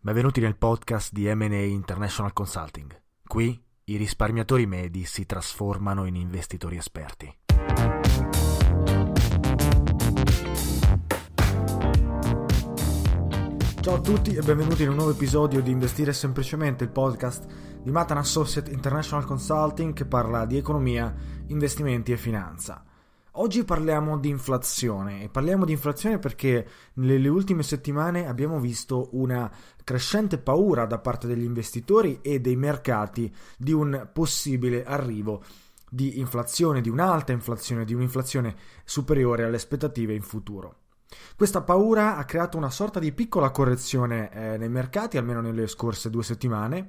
Benvenuti nel podcast di MA International Consulting. Qui i risparmiatori medi si trasformano in investitori esperti. Ciao a tutti e benvenuti in un nuovo episodio di Investire semplicemente, il podcast di Matan Associate International Consulting che parla di economia, investimenti e finanza. Oggi parliamo di inflazione e parliamo di inflazione perché nelle ultime settimane abbiamo visto una crescente paura da parte degli investitori e dei mercati di un possibile arrivo di inflazione, di un'alta inflazione, di un'inflazione superiore alle aspettative in futuro. Questa paura ha creato una sorta di piccola correzione eh, nei mercati, almeno nelle scorse due settimane,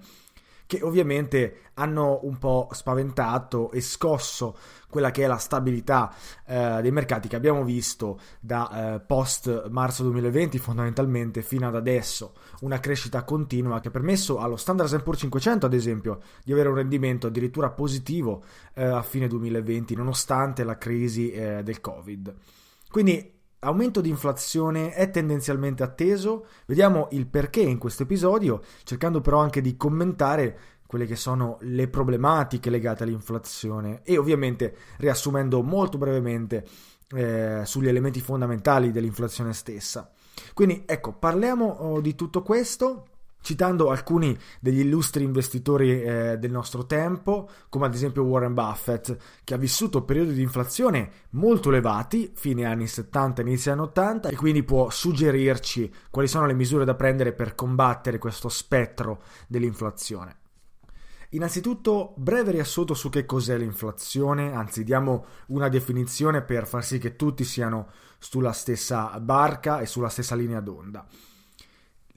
che ovviamente hanno un po' spaventato e scosso quella che è la stabilità eh, dei mercati che abbiamo visto da eh, post marzo 2020 fondamentalmente fino ad adesso, una crescita continua che ha permesso allo Standard Poor's 500 ad esempio di avere un rendimento addirittura positivo eh, a fine 2020 nonostante la crisi eh, del Covid. Quindi aumento di inflazione è tendenzialmente atteso. Vediamo il perché in questo episodio, cercando però anche di commentare quelle che sono le problematiche legate all'inflazione e ovviamente riassumendo molto brevemente eh, sugli elementi fondamentali dell'inflazione stessa. Quindi ecco, parliamo oh, di tutto questo citando alcuni degli illustri investitori eh, del nostro tempo, come ad esempio Warren Buffett, che ha vissuto periodi di inflazione molto elevati, fine anni 70, inizio anni 80, e quindi può suggerirci quali sono le misure da prendere per combattere questo spettro dell'inflazione. Innanzitutto, breve riassunto su che cos'è l'inflazione, anzi diamo una definizione per far sì che tutti siano sulla stessa barca e sulla stessa linea d'onda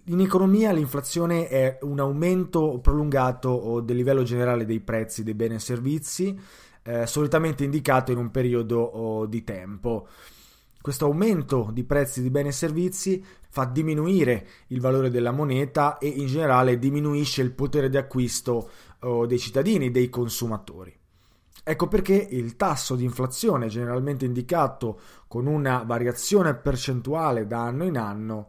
in economia l'inflazione è un aumento prolungato del livello generale dei prezzi dei beni e servizi, eh, solitamente indicato in un periodo oh, di tempo. Questo aumento di prezzi di beni e servizi fa diminuire il valore della moneta e in generale diminuisce il potere di acquisto oh, dei cittadini, dei consumatori. Ecco perché il tasso di inflazione, generalmente indicato con una variazione percentuale da anno in anno,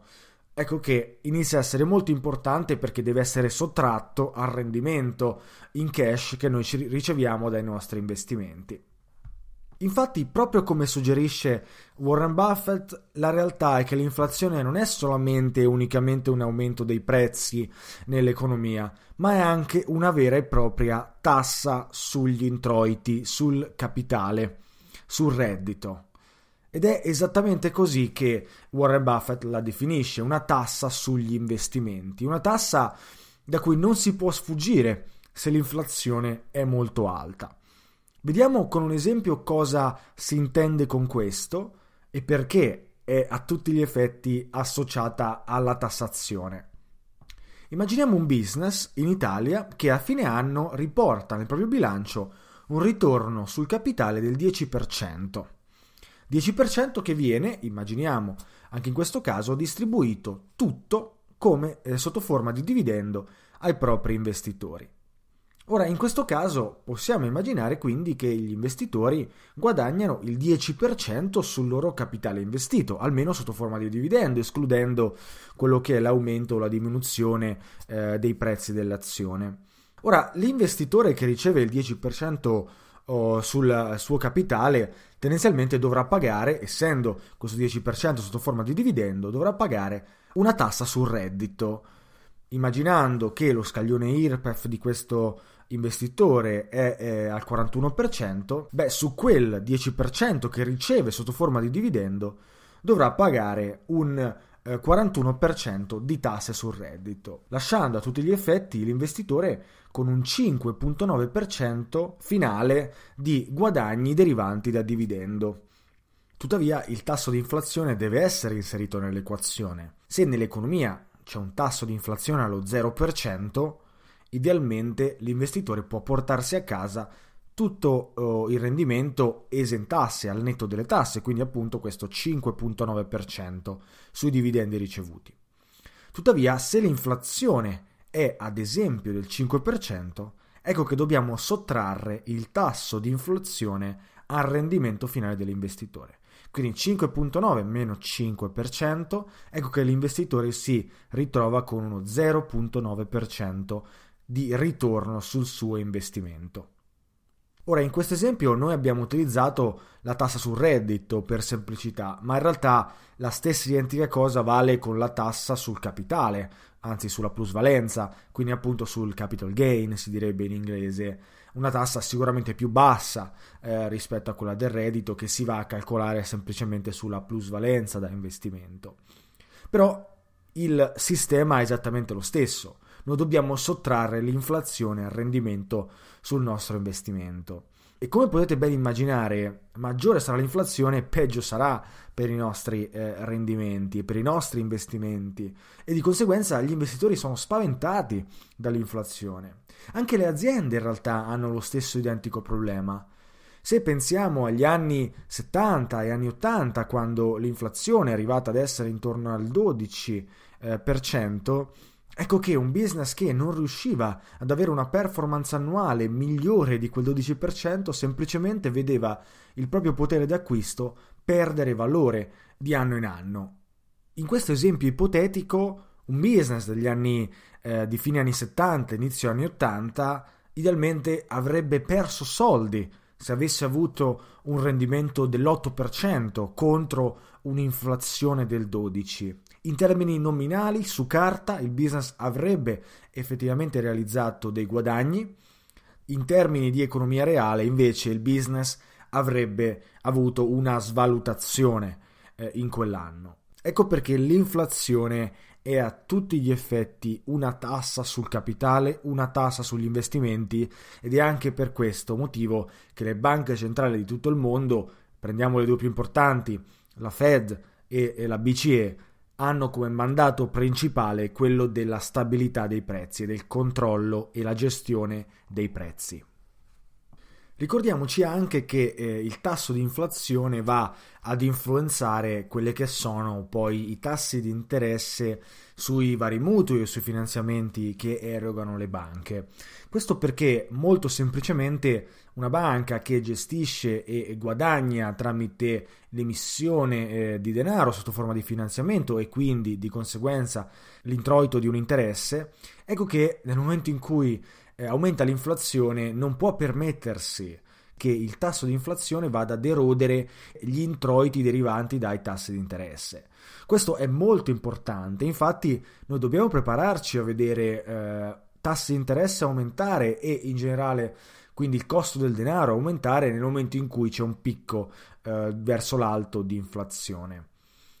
ecco che inizia a essere molto importante perché deve essere sottratto al rendimento in cash che noi riceviamo dai nostri investimenti. Infatti, proprio come suggerisce Warren Buffett, la realtà è che l'inflazione non è solamente e unicamente un aumento dei prezzi nell'economia, ma è anche una vera e propria tassa sugli introiti, sul capitale, sul reddito. Ed è esattamente così che Warren Buffett la definisce, una tassa sugli investimenti, una tassa da cui non si può sfuggire se l'inflazione è molto alta. Vediamo con un esempio cosa si intende con questo e perché è a tutti gli effetti associata alla tassazione. Immaginiamo un business in Italia che a fine anno riporta nel proprio bilancio un ritorno sul capitale del 10% 10% che viene, immaginiamo anche in questo caso, distribuito tutto come eh, sotto forma di dividendo ai propri investitori. Ora, in questo caso possiamo immaginare quindi che gli investitori guadagnano il 10% sul loro capitale investito, almeno sotto forma di dividendo, escludendo quello che è l'aumento o la diminuzione eh, dei prezzi dell'azione. Ora, l'investitore che riceve il 10% o sul suo capitale tendenzialmente dovrà pagare, essendo questo 10% sotto forma di dividendo, dovrà pagare una tassa sul reddito. Immaginando che lo scaglione IRPEF di questo investitore è, è al 41%, beh, su quel 10% che riceve sotto forma di dividendo dovrà pagare un 41% eh, di tasse sul reddito, lasciando a tutti gli effetti l'investitore con un 5.9% finale di guadagni derivanti da dividendo. Tuttavia il tasso di inflazione deve essere inserito nell'equazione. Se nell'economia c'è un tasso di inflazione allo 0%, idealmente l'investitore può portarsi a casa tutto eh, il rendimento esentasse al netto delle tasse, quindi appunto questo 5.9% sui dividendi ricevuti. Tuttavia, se l'inflazione è ad esempio del 5%, ecco che dobbiamo sottrarre il tasso di inflazione al rendimento finale dell'investitore. Quindi 5.9 meno 5%, ecco che l'investitore si ritrova con uno 0.9% di ritorno sul suo investimento. Ora, in questo esempio noi abbiamo utilizzato la tassa sul reddito per semplicità, ma in realtà la stessa identica cosa vale con la tassa sul capitale, anzi sulla plusvalenza, quindi appunto sul capital gain si direbbe in inglese, una tassa sicuramente più bassa eh, rispetto a quella del reddito che si va a calcolare semplicemente sulla plusvalenza da investimento. Però il sistema è esattamente lo stesso noi dobbiamo sottrarre l'inflazione al rendimento sul nostro investimento. E come potete ben immaginare, maggiore sarà l'inflazione, peggio sarà per i nostri eh, rendimenti, per i nostri investimenti e di conseguenza gli investitori sono spaventati dall'inflazione. Anche le aziende in realtà hanno lo stesso identico problema. Se pensiamo agli anni 70 e anni 80, quando l'inflazione è arrivata ad essere intorno al 12%, eh, Ecco che un business che non riusciva ad avere una performance annuale migliore di quel 12% semplicemente vedeva il proprio potere d'acquisto perdere valore di anno in anno. In questo esempio ipotetico, un business degli anni eh, di fine anni 70, inizio anni 80, idealmente avrebbe perso soldi se avesse avuto un rendimento dell'8% contro un'inflazione del 12%. In termini nominali, su carta il business avrebbe effettivamente realizzato dei guadagni, in termini di economia reale invece il business avrebbe avuto una svalutazione eh, in quell'anno. Ecco perché l'inflazione è a tutti gli effetti una tassa sul capitale, una tassa sugli investimenti ed è anche per questo motivo che le banche centrali di tutto il mondo, prendiamo le due più importanti, la Fed e, e la BCE, hanno come mandato principale quello della stabilità dei prezzi, del controllo e la gestione dei prezzi. Ricordiamoci anche che eh, il tasso di inflazione va ad influenzare quelli che sono poi i tassi di interesse sui vari mutui e sui finanziamenti che erogano le banche. Questo perché molto semplicemente una banca che gestisce e guadagna tramite l'emissione eh, di denaro sotto forma di finanziamento e quindi di conseguenza l'introito di un interesse, ecco che nel momento in cui eh, aumenta l'inflazione, non può permettersi che il tasso di inflazione vada ad erodere gli introiti derivanti dai tassi di interesse. Questo è molto importante, infatti noi dobbiamo prepararci a vedere eh, tassi di interesse aumentare e in generale quindi il costo del denaro aumentare nel momento in cui c'è un picco eh, verso l'alto di inflazione.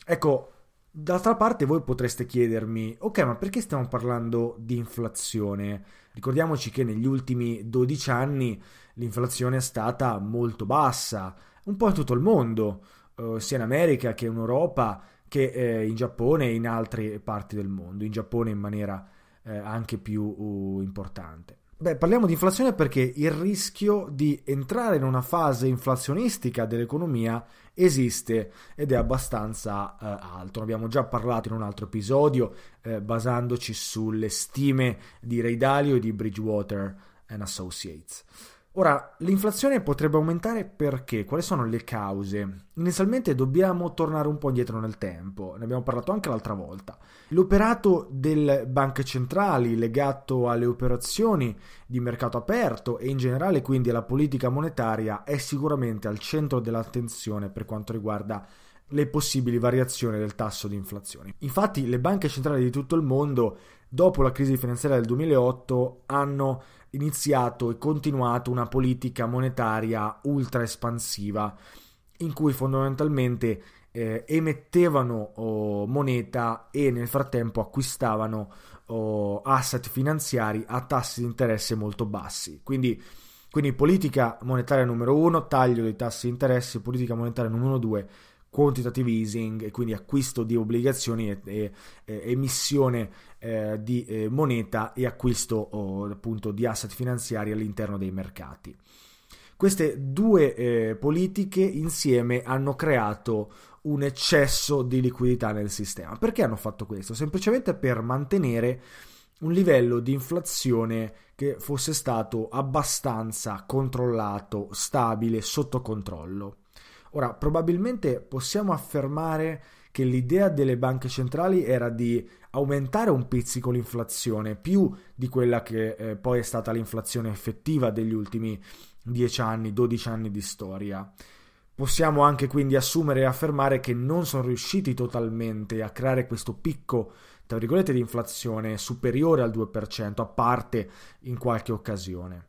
Ecco, d'altra parte voi potreste chiedermi, ok, ma perché stiamo parlando di inflazione? Ricordiamoci che negli ultimi 12 anni l'inflazione è stata molto bassa, un po' in tutto il mondo, eh, sia in America che in Europa, che eh, in Giappone e in altre parti del mondo, in Giappone in maniera eh, anche più uh, importante. Beh, parliamo di inflazione perché il rischio di entrare in una fase inflazionistica dell'economia esiste ed è abbastanza eh, alto. Ne abbiamo già parlato in un altro episodio eh, basandoci sulle stime di Ray Dalio e di Bridgewater and Associates. Ora, l'inflazione potrebbe aumentare perché? Quali sono le cause? Inizialmente dobbiamo tornare un po' indietro nel tempo, ne abbiamo parlato anche l'altra volta. L'operato delle banche centrali legato alle operazioni di mercato aperto e in generale quindi alla politica monetaria è sicuramente al centro dell'attenzione per quanto riguarda le possibili variazioni del tasso di inflazione. Infatti le banche centrali di tutto il mondo, dopo la crisi finanziaria del 2008, hanno iniziato e continuato una politica monetaria ultra espansiva in cui fondamentalmente eh, emettevano oh, moneta e nel frattempo acquistavano oh, asset finanziari a tassi di interesse molto bassi. Quindi, quindi politica monetaria numero uno, taglio dei tassi di interesse, politica monetaria numero due, quantitative easing e quindi acquisto di obbligazioni e, e, e emissione eh, di eh, moneta e acquisto oh, appunto di asset finanziari all'interno dei mercati. Queste due eh, politiche insieme hanno creato un eccesso di liquidità nel sistema. Perché hanno fatto questo? Semplicemente per mantenere un livello di inflazione che fosse stato abbastanza controllato, stabile, sotto controllo. Ora, probabilmente possiamo affermare che l'idea delle banche centrali era di aumentare un pizzico l'inflazione, più di quella che eh, poi è stata l'inflazione effettiva degli ultimi 10 anni, 12 anni di storia. Possiamo anche quindi assumere e affermare che non sono riusciti totalmente a creare questo picco, tra virgolette, di inflazione superiore al 2%, a parte in qualche occasione.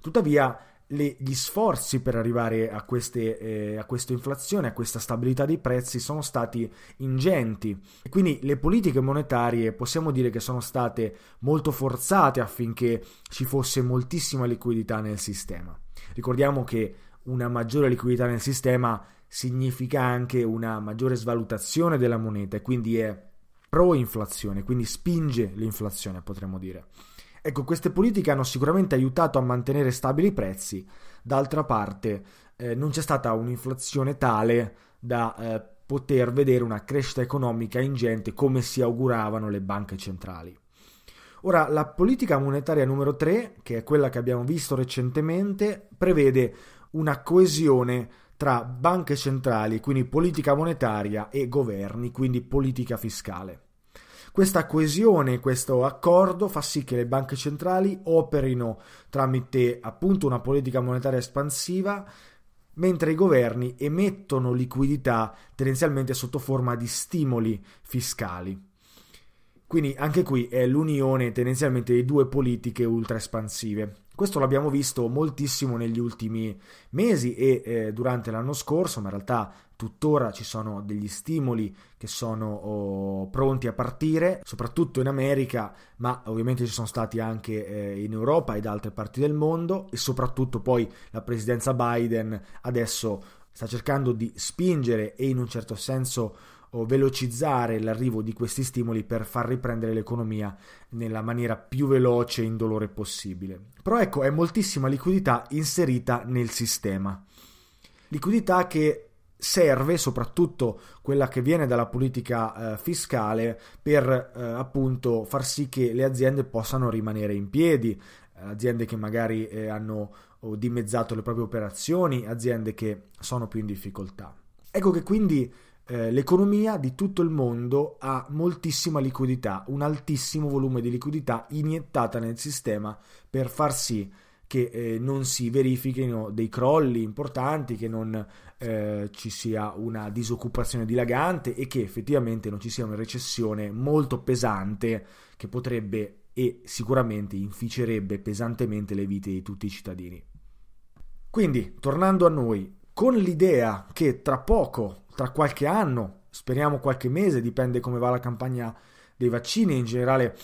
Tuttavia, le, gli sforzi per arrivare a, queste, eh, a, questa inflazione, a questa stabilità dei prezzi sono stati ingenti. E quindi le politiche monetarie possiamo dire che sono state molto forzate affinché ci fosse moltissima liquidità nel sistema. Ricordiamo che una maggiore liquidità nel sistema significa anche una maggiore svalutazione della moneta e quindi è pro-inflazione, quindi spinge l'inflazione, potremmo dire. Ecco, queste politiche hanno sicuramente aiutato a mantenere stabili i prezzi, d'altra parte eh, non c'è stata un'inflazione tale da eh, poter vedere una crescita economica ingente come si auguravano le banche centrali. Ora, la politica monetaria numero 3, che è quella che abbiamo visto recentemente, prevede una coesione tra banche centrali, quindi politica monetaria, e governi, quindi politica fiscale. Questa coesione, questo accordo fa sì che le banche centrali operino tramite appunto una politica monetaria espansiva mentre i governi emettono liquidità tendenzialmente sotto forma di stimoli fiscali. Quindi anche qui è l'unione tendenzialmente di due politiche ultra espansive. Questo l'abbiamo visto moltissimo negli ultimi mesi e eh, durante l'anno scorso, ma in realtà tuttora ci sono degli stimoli che sono oh, pronti a partire, soprattutto in America, ma ovviamente ci sono stati anche eh, in Europa e da altre parti del mondo e soprattutto poi la presidenza Biden adesso sta cercando di spingere e in un certo senso o velocizzare l'arrivo di questi stimoli per far riprendere l'economia nella maniera più veloce e indolore possibile. Però ecco, è moltissima liquidità inserita nel sistema. Liquidità che serve soprattutto quella che viene dalla politica eh, fiscale per eh, appunto far sì che le aziende possano rimanere in piedi, aziende che magari eh, hanno dimezzato le proprie operazioni, aziende che sono più in difficoltà. Ecco che quindi eh, l'economia di tutto il mondo ha moltissima liquidità, un altissimo volume di liquidità iniettata nel sistema per far sì che eh, non si verifichino dei crolli importanti, che non eh, ci sia una disoccupazione dilagante e che effettivamente non ci sia una recessione molto pesante che potrebbe e sicuramente inficerebbe pesantemente le vite di tutti i cittadini. Quindi, tornando a noi, con l'idea che tra poco, tra qualche anno, speriamo qualche mese, dipende come va la campagna dei vaccini e in generale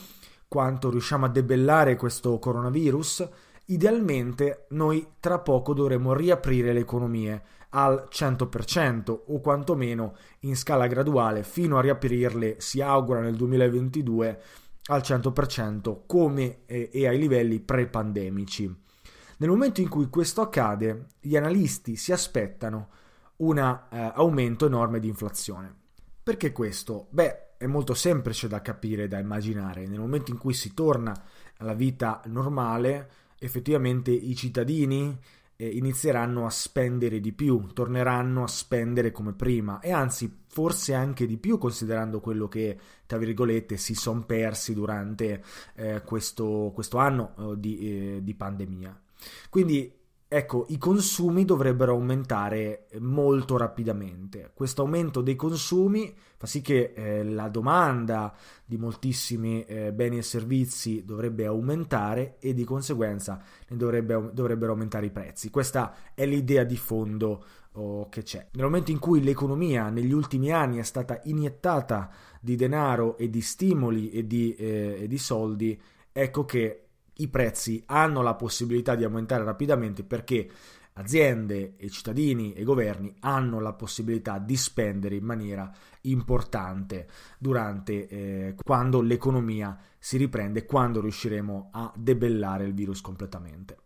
quanto riusciamo a debellare questo coronavirus, idealmente noi tra poco dovremo riaprire le economie al 100% o quantomeno in scala graduale fino a riaprirle, si augura nel 2022, al 100% come eh, e ai livelli pre-pandemici. Nel momento in cui questo accade, gli analisti si aspettano un eh, aumento enorme di inflazione. Perché questo? Beh, è molto semplice da capire, da immaginare. Nel momento in cui si torna alla vita normale, effettivamente i cittadini eh, inizieranno a spendere di più, torneranno a spendere come prima e anzi forse anche di più considerando quello che, tra virgolette, si sono persi durante eh, questo, questo, anno eh, di, eh, di pandemia. Quindi ecco, i consumi dovrebbero aumentare molto rapidamente. Questo aumento dei consumi fa sì che eh, la domanda di moltissimi eh, beni e servizi dovrebbe aumentare e di conseguenza dovrebbe, dovrebbero aumentare i prezzi. Questa è l'idea di fondo oh, che c'è. Nel momento in cui l'economia negli ultimi anni è stata iniettata di denaro e di stimoli e di, eh, e di soldi, ecco che i prezzi hanno la possibilità di aumentare rapidamente perché aziende e cittadini e governi hanno la possibilità di spendere in maniera importante durante eh, quando l'economia si riprende, quando riusciremo a debellare il virus completamente.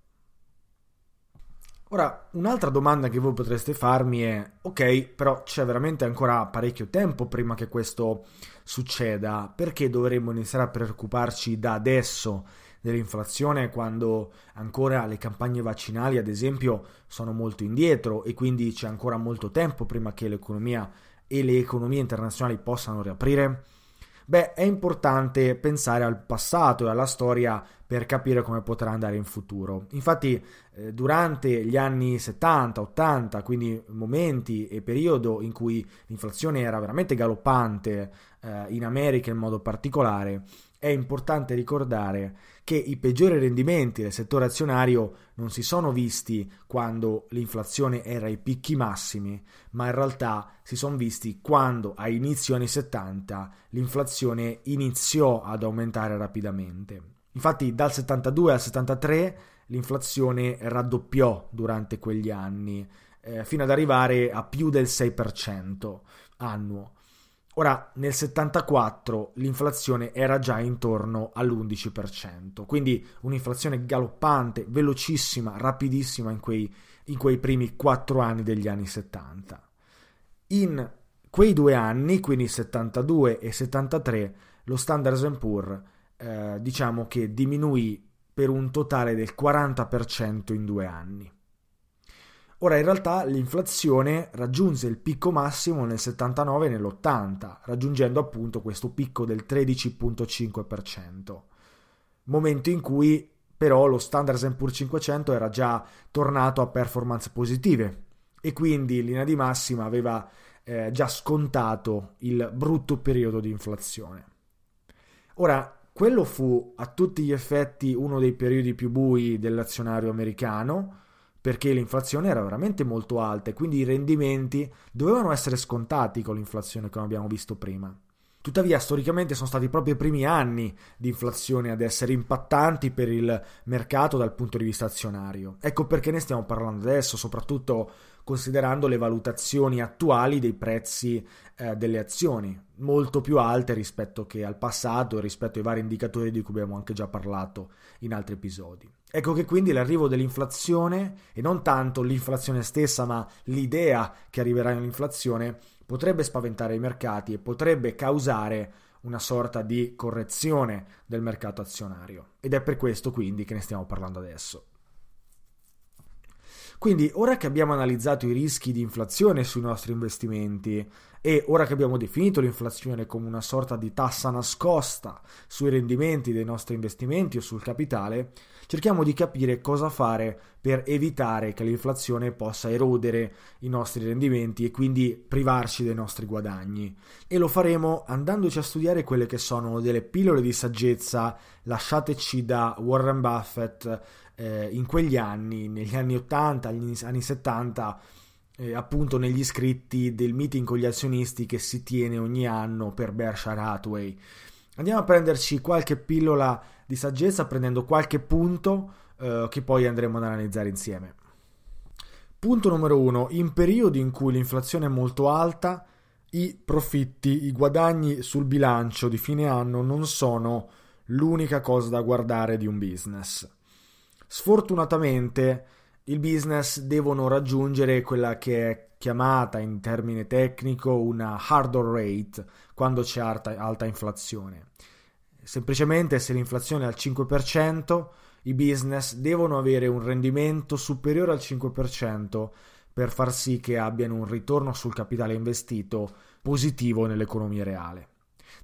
Ora, un'altra domanda che voi potreste farmi è, ok, però c'è veramente ancora parecchio tempo prima che questo succeda, perché dovremmo iniziare a preoccuparci da adesso? dell'inflazione quando ancora le campagne vaccinali, ad esempio, sono molto indietro e quindi c'è ancora molto tempo prima che l'economia e le economie internazionali possano riaprire? Beh, è importante pensare al passato e alla storia per capire come potrà andare in futuro. Infatti, eh, durante gli anni 70, 80, quindi momenti e periodo in cui l'inflazione era veramente galoppante, eh, in America in modo particolare, è importante ricordare che i peggiori rendimenti del settore azionario non si sono visti quando l'inflazione era ai picchi massimi, ma in realtà si sono visti quando a inizio anni 70 l'inflazione iniziò ad aumentare rapidamente. Infatti dal 72 al 73 l'inflazione raddoppiò durante quegli anni, eh, fino ad arrivare a più del 6% annuo. Ora, nel 74 l'inflazione era già intorno all'11%, quindi un'inflazione galoppante, velocissima, rapidissima in quei, in quei primi 4 anni degli anni 70. In quei due anni, quindi 72 e 73, lo Standard Poor's eh, diciamo che diminuì per un totale del 40% in due anni. Ora in realtà l'inflazione raggiunse il picco massimo nel 79 e nell'80, raggiungendo appunto questo picco del 13.5%, momento in cui però lo Standard Poor's 500 era già tornato a performance positive e quindi in linea di massima aveva eh, già scontato il brutto periodo di inflazione. Ora, quello fu a tutti gli effetti uno dei periodi più bui dell'azionario americano, perché l'inflazione era veramente molto alta e quindi i rendimenti dovevano essere scontati con l'inflazione come abbiamo visto prima. Tuttavia, storicamente sono stati proprio i primi anni di inflazione ad essere impattanti per il mercato dal punto di vista azionario. Ecco perché ne stiamo parlando adesso, soprattutto considerando le valutazioni attuali dei prezzi eh, delle azioni, molto più alte rispetto che al passato, e rispetto ai vari indicatori di cui abbiamo anche già parlato in altri episodi. Ecco che quindi l'arrivo dell'inflazione, e non tanto l'inflazione stessa, ma l'idea che arriverà l'inflazione, potrebbe spaventare i mercati e potrebbe causare una sorta di correzione del mercato azionario. Ed è per questo quindi che ne stiamo parlando adesso. Quindi ora che abbiamo analizzato i rischi di inflazione sui nostri investimenti e ora che abbiamo definito l'inflazione come una sorta di tassa nascosta sui rendimenti dei nostri investimenti o sul capitale, cerchiamo di capire cosa fare per evitare che l'inflazione possa erodere i nostri rendimenti e quindi privarci dei nostri guadagni. E lo faremo andandoci a studiare quelle che sono delle pillole di saggezza lasciateci da Warren Buffett eh, in quegli anni, negli anni 80, negli anni 70, eh, appunto negli scritti del meeting con gli azionisti che si tiene ogni anno per Berkshire Hathaway. Andiamo a prenderci qualche pillola di saggezza prendendo qualche punto eh, che poi andremo ad analizzare insieme. Punto numero 1. In periodi in cui l'inflazione è molto alta, i profitti, i guadagni sul bilancio di fine anno non sono l'unica cosa da guardare di un business. Sfortunatamente il business devono raggiungere quella che è chiamata in termine tecnico una hardware rate quando c'è alta, alta inflazione. Semplicemente se l'inflazione è al 5%, i business devono avere un rendimento superiore al 5% per far sì che abbiano un ritorno sul capitale investito positivo nell'economia reale.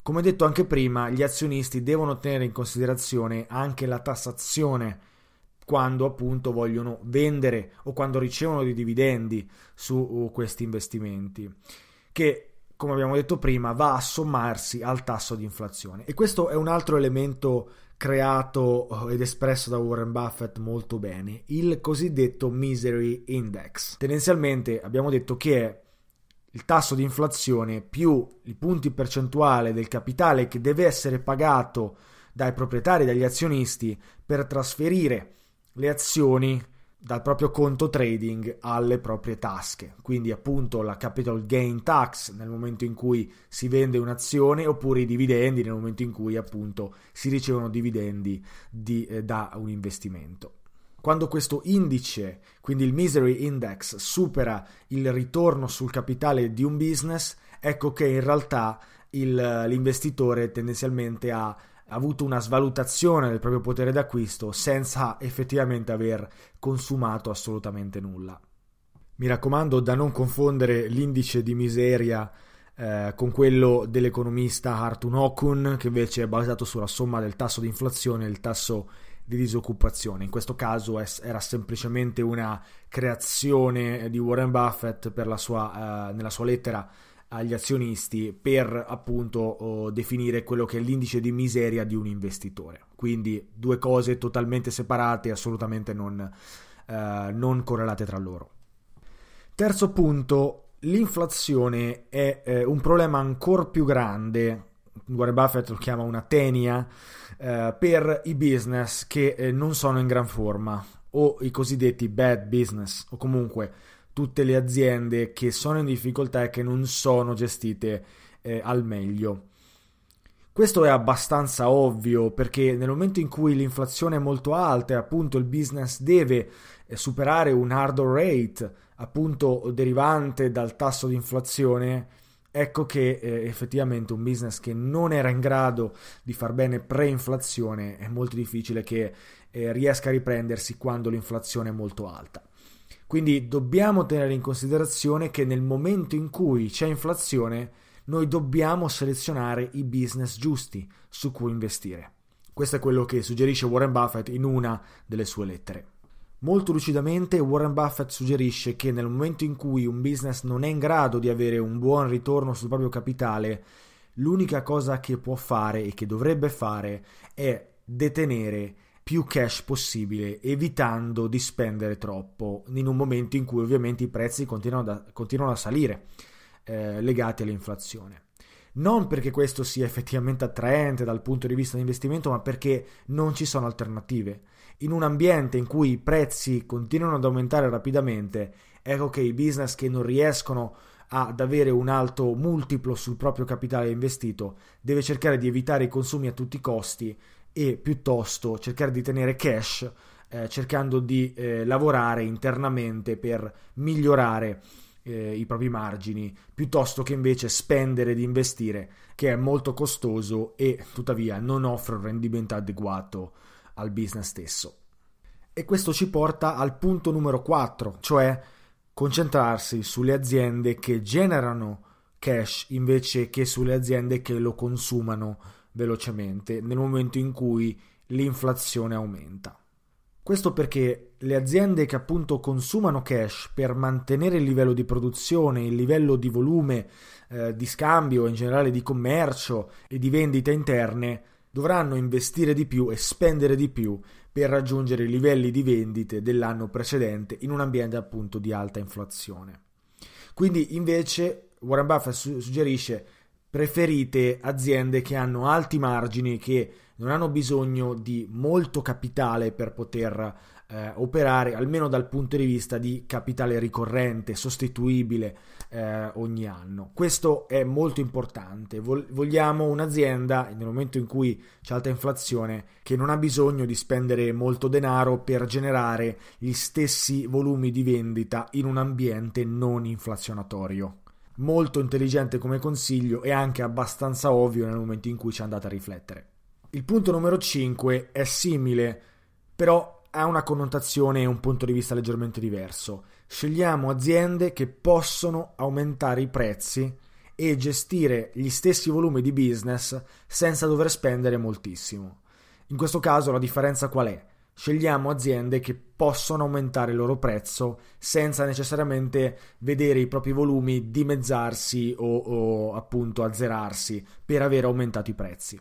Come detto anche prima, gli azionisti devono tenere in considerazione anche la tassazione quando appunto vogliono vendere o quando ricevono dei dividendi su uh, questi investimenti, che come abbiamo detto prima va a sommarsi al tasso di inflazione. E questo è un altro elemento creato uh, ed espresso da Warren Buffett molto bene, il cosiddetto Misery Index. Tendenzialmente abbiamo detto che è il tasso di inflazione più i punti percentuale del capitale che deve essere pagato dai proprietari, dagli azionisti per trasferire le azioni dal proprio conto trading alle proprie tasche. Quindi appunto la capital gain tax nel momento in cui si vende un'azione oppure i dividendi nel momento in cui appunto si ricevono dividendi di, eh, da un investimento. Quando questo indice, quindi il misery index, supera il ritorno sul capitale di un business, ecco che in realtà il, eh, l'investitore tendenzialmente ha avuto una svalutazione del proprio potere d'acquisto senza effettivamente aver consumato assolutamente nulla. Mi raccomando da non confondere l'indice di miseria eh, con quello dell'economista Artun Okun, che invece è basato sulla somma del tasso di inflazione e il tasso di disoccupazione. In questo caso es- era semplicemente una creazione di Warren Buffett sua, eh, nella sua lettera agli azionisti per appunto oh, definire quello che è l'indice di miseria di un investitore. Quindi due cose totalmente separate assolutamente non, eh, non, correlate tra loro. Terzo punto, l'inflazione è eh, un problema ancora più grande Warren Buffett lo chiama una tenia eh, per i business che eh, non sono in gran forma o i cosiddetti bad business o comunque tutte le aziende che sono in difficoltà e che non sono gestite eh, al meglio. Questo è abbastanza ovvio perché nel momento in cui l'inflazione è molto alta e appunto il business deve eh, superare un hardware rate appunto derivante dal tasso di inflazione, ecco che eh, effettivamente un business che non era in grado di far bene pre-inflazione è molto difficile che eh, riesca a riprendersi quando l'inflazione è molto alta. Quindi dobbiamo tenere in considerazione che nel momento in cui c'è inflazione, noi dobbiamo selezionare i business giusti su cui investire. Questo è quello che suggerisce Warren Buffett in una delle sue lettere. Molto lucidamente Warren Buffett suggerisce che nel momento in cui un business non è in grado di avere un buon ritorno sul proprio capitale, l'unica cosa che può fare e che dovrebbe fare è detenere più cash possibile, evitando di spendere troppo in un momento in cui ovviamente i prezzi continuano, da, continuano a salire eh, legati all'inflazione. Non perché questo sia effettivamente attraente dal punto di vista dell'investimento, ma perché non ci sono alternative. In un ambiente in cui i prezzi continuano ad aumentare rapidamente, ecco che i business che non riescono ad avere un alto multiplo sul proprio capitale investito deve cercare di evitare i consumi a tutti i costi e piuttosto cercare di tenere cash eh, cercando di eh, lavorare internamente per migliorare eh, i propri margini piuttosto che invece spendere ed investire che è molto costoso e tuttavia non offre un rendimento adeguato al business stesso. E questo ci porta al punto numero 4, cioè concentrarsi sulle aziende che generano cash invece che sulle aziende che lo consumano velocemente nel momento in cui l'inflazione aumenta. Questo perché le aziende che appunto consumano cash per mantenere il livello di produzione, il livello di volume eh, di scambio, in generale di commercio e di vendita interne, dovranno investire di più e spendere di più per raggiungere i livelli di vendite dell'anno precedente in un ambiente appunto di alta inflazione. Quindi invece Warren Buffett suggerisce preferite aziende che hanno alti margini, che non hanno bisogno di molto capitale per poter eh, operare, almeno dal punto di vista di capitale ricorrente, sostituibile eh, ogni anno. Questo è molto importante. Vol- vogliamo un'azienda, nel momento in cui c'è alta inflazione, che non ha bisogno di spendere molto denaro per generare gli stessi volumi di vendita in un ambiente non inflazionatorio molto intelligente come consiglio e anche abbastanza ovvio nel momento in cui ci andate a riflettere. Il punto numero 5 è simile, però ha una connotazione e un punto di vista leggermente diverso. Scegliamo aziende che possono aumentare i prezzi e gestire gli stessi volumi di business senza dover spendere moltissimo. In questo caso la differenza qual è? scegliamo aziende che possono aumentare il loro prezzo senza necessariamente vedere i propri volumi dimezzarsi o, o appunto azzerarsi per aver aumentato i prezzi.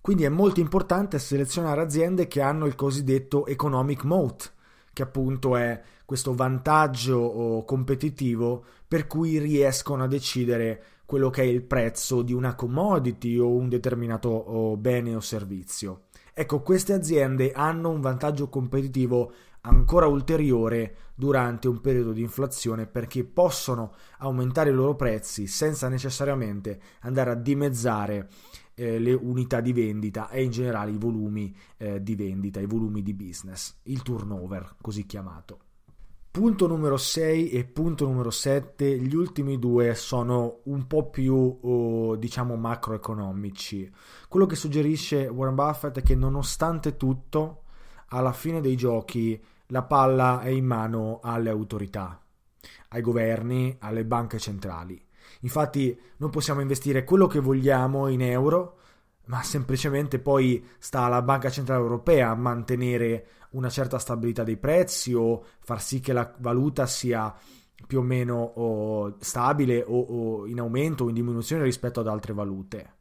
Quindi è molto importante selezionare aziende che hanno il cosiddetto economic moat, che appunto è questo vantaggio competitivo per cui riescono a decidere quello che è il prezzo di una commodity o un determinato bene o servizio. Ecco, queste aziende hanno un vantaggio competitivo ancora ulteriore durante un periodo di inflazione perché possono aumentare i loro prezzi senza necessariamente andare a dimezzare eh, le unità di vendita e in generale i volumi eh, di vendita, i volumi di business, il turnover così chiamato. Punto numero 6 e punto numero 7, gli ultimi due sono un po' più oh, diciamo macroeconomici. Quello che suggerisce Warren Buffett è che nonostante tutto, alla fine dei giochi la palla è in mano alle autorità, ai governi, alle banche centrali. Infatti noi possiamo investire quello che vogliamo in euro, ma semplicemente poi sta alla Banca Centrale Europea a mantenere una certa stabilità dei prezzi o far sì che la valuta sia più o meno o stabile o, o in aumento o in diminuzione rispetto ad altre valute.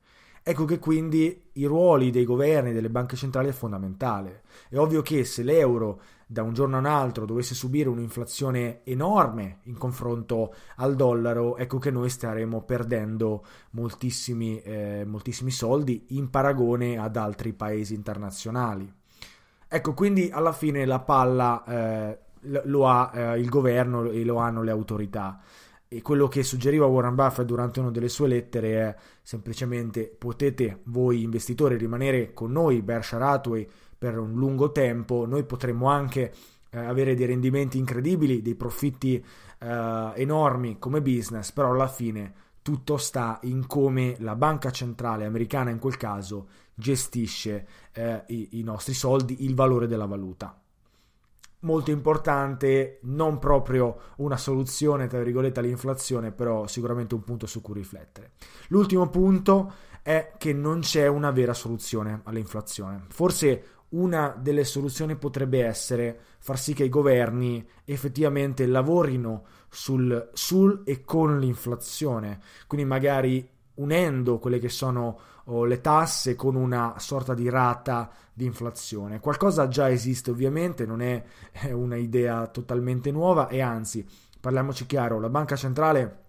Ecco che quindi i ruoli dei governi, e delle banche centrali è fondamentale. È ovvio che se l'euro da un giorno a un altro dovesse subire un'inflazione enorme in confronto al dollaro, ecco che noi staremo perdendo moltissimi, eh, moltissimi soldi in paragone ad altri paesi internazionali. Ecco, quindi alla fine la palla eh, lo ha eh, il governo e lo hanno le autorità. E quello che suggeriva Warren Buffett durante una delle sue lettere è semplicemente potete voi investitori rimanere con noi, Berkshire Hathaway, per un lungo tempo, noi potremmo anche eh, avere dei rendimenti incredibili, dei profitti eh, enormi come business, però alla fine tutto sta in come la banca centrale americana in quel caso gestisce eh, i, i nostri soldi, il valore della valuta molto importante, non proprio una soluzione, tra virgolette, all'inflazione, però sicuramente un punto su cui riflettere. L'ultimo punto è che non c'è una vera soluzione all'inflazione. Forse una delle soluzioni potrebbe essere far sì che i governi effettivamente lavorino sul, sul e con l'inflazione, quindi magari unendo quelle che sono oh, le tasse con una sorta di rata di inflazione. Qualcosa già esiste ovviamente, non è, è eh, un'idea totalmente nuova e anzi, parliamoci chiaro, la banca centrale,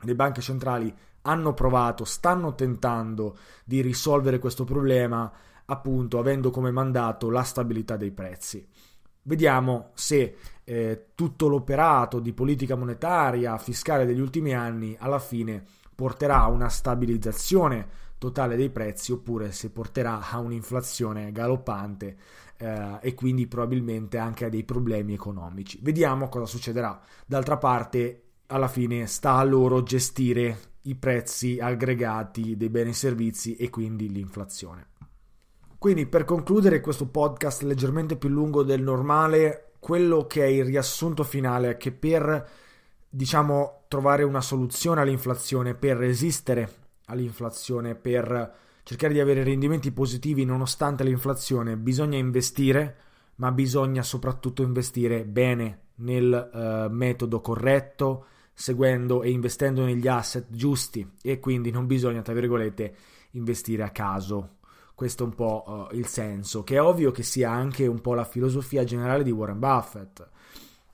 le banche centrali hanno provato, stanno tentando di risolvere questo problema appunto avendo come mandato la stabilità dei prezzi. Vediamo se eh, tutto l'operato di politica monetaria, fiscale degli ultimi anni alla fine porterà a una stabilizzazione totale dei prezzi oppure se porterà a un'inflazione galoppante eh, e quindi probabilmente anche a dei problemi economici. Vediamo cosa succederà. D'altra parte, alla fine sta a loro gestire i prezzi aggregati dei beni e servizi e quindi l'inflazione. Quindi per concludere questo podcast leggermente più lungo del normale, quello che è il riassunto finale è che per diciamo, trovare una soluzione all'inflazione, per resistere all'inflazione, per cercare di avere rendimenti positivi nonostante l'inflazione, bisogna investire, ma bisogna soprattutto investire bene nel uh, metodo corretto, seguendo e investendo negli asset giusti e quindi non bisogna, tra virgolette, investire a caso. Questo è un po' uh, il senso, che è ovvio che sia anche un po' la filosofia generale di Warren Buffett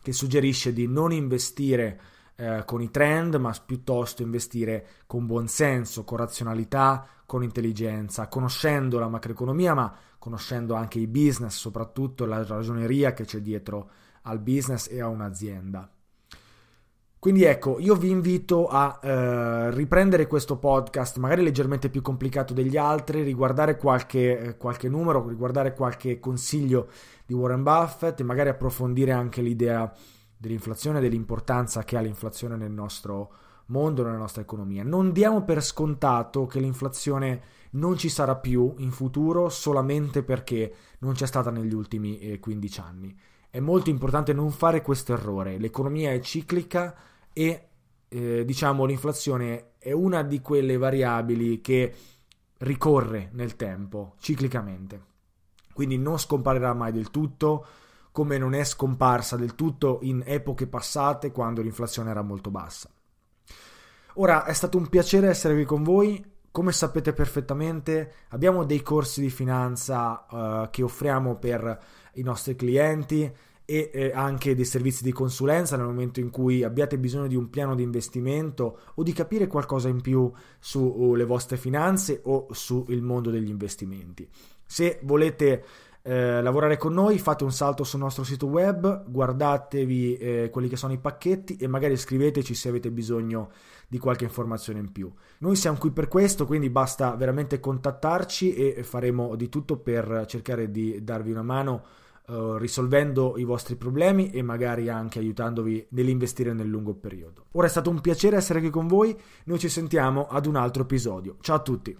che suggerisce di non investire eh, con i trend, ma piuttosto investire con buon senso, con razionalità, con intelligenza, conoscendo la macroeconomia, ma conoscendo anche i business, soprattutto la ragioneria che c'è dietro al business e a un'azienda. Quindi ecco, io vi invito a eh, riprendere questo podcast, magari leggermente più complicato degli altri, riguardare qualche, eh, qualche, numero, riguardare qualche consiglio di Warren Buffett e magari approfondire anche l'idea dell'inflazione, dell'importanza che ha l'inflazione nel nostro mondo, nella nostra economia. Non diamo per scontato che l'inflazione non ci sarà più in futuro solamente perché non c'è stata negli ultimi eh, 15 anni è molto importante non fare questo errore. L'economia è ciclica e eh, diciamo l'inflazione è una di quelle variabili che ricorre nel tempo, ciclicamente. Quindi non scomparirà mai del tutto, come non è scomparsa del tutto in epoche passate quando l'inflazione era molto bassa. Ora è stato un piacere essere qui con voi come sapete perfettamente, abbiamo dei corsi di finanza uh, che offriamo per i nostri clienti e eh, anche dei servizi di consulenza nel momento in cui abbiate bisogno di un piano di investimento o di capire qualcosa in più sulle uh, vostre finanze o sul mondo degli investimenti. Se volete eh, lavorare con noi, fate un salto sul nostro sito web, guardatevi eh, quelli che sono i pacchetti e magari scriveteci se avete bisogno di di qualche informazione in più. Noi siamo qui per questo, quindi basta veramente contattarci e faremo di tutto per cercare di darvi una mano eh, risolvendo i vostri problemi e magari anche aiutandovi nell'investire nel lungo periodo. Ora è stato un piacere essere qui con voi, noi ci sentiamo ad un altro episodio. Ciao a tutti!